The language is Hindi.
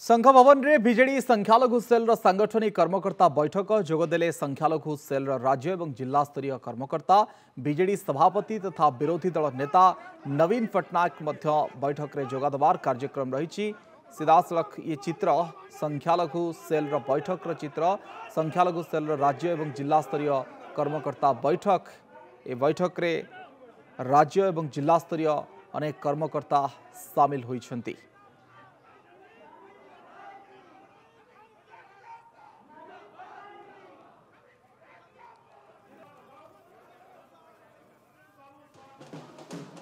संघ भवन में विजेडी संख्यालघु सेल सांगठनिक कर्मकर्ता बैठक जोगदे संख्यालघु सेल राज्य और जिला स्तर कर्मकर्ता विजेडी सभापति तथा विरोधी दल नेता नवीन पट्टनायक बैठक में जोगदेवार कार्यक्रम रही सीधासलख ये चित्र संख्यालघु सेल बैठक चित्र संख्यालघु सेल राज्य और जिला स्तर कर्मकर्ता बैठक ए बैठक में राज्य एवं जिला स्तर अनेक कर्मकर्ता सामिल होती